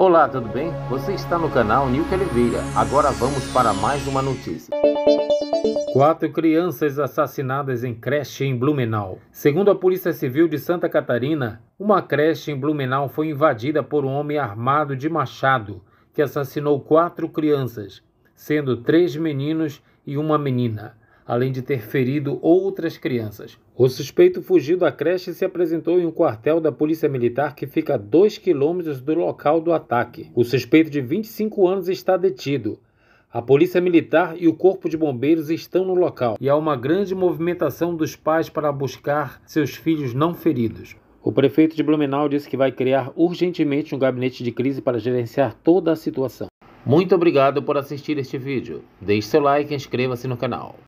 Olá, tudo bem? Você está no canal Nilke Oliveira. Agora vamos para mais uma notícia. Quatro crianças assassinadas em creche em Blumenau. Segundo a Polícia Civil de Santa Catarina, uma creche em Blumenau foi invadida por um homem armado de machado que assassinou quatro crianças, sendo três meninos e uma menina além de ter ferido outras crianças. O suspeito fugiu da creche e se apresentou em um quartel da Polícia Militar que fica a 2 quilômetros do local do ataque. O suspeito de 25 anos está detido. A Polícia Militar e o Corpo de Bombeiros estão no local e há uma grande movimentação dos pais para buscar seus filhos não feridos. O prefeito de Blumenau disse que vai criar urgentemente um gabinete de crise para gerenciar toda a situação. Muito obrigado por assistir este vídeo. Deixe seu like e inscreva-se no canal.